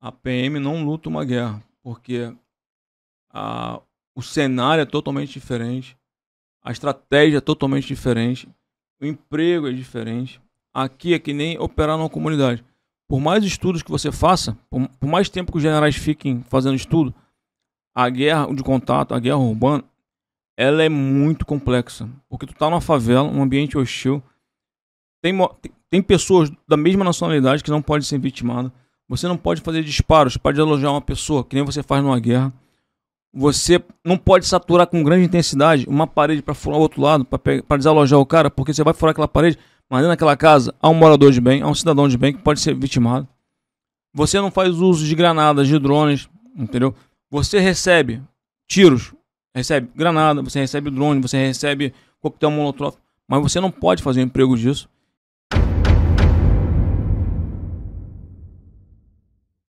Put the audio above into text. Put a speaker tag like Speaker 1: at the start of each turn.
Speaker 1: a PM não luta uma guerra, porque a, o cenário é totalmente diferente, a estratégia é totalmente diferente, o emprego é diferente. Aqui é que nem operar numa comunidade. Por mais estudos que você faça, por, por mais tempo que os generais fiquem fazendo estudo, a guerra de contato, a guerra urbana, ela é muito complexa. Porque tu tá numa favela, um ambiente hostil, tem, tem pessoas da mesma nacionalidade que não podem ser vitimadas você não pode fazer disparos para desalojar uma pessoa, que nem você faz numa guerra. Você não pode saturar com grande intensidade uma parede para furar o outro lado, para desalojar o cara, porque você vai furar aquela parede, mas dentro daquela casa há um morador de bem, há um cidadão de bem que pode ser vitimado. Você não faz uso de granadas, de drones, entendeu? Você recebe tiros, recebe granada, você recebe drone, você recebe coquetel molotov, mas você não pode fazer um emprego disso.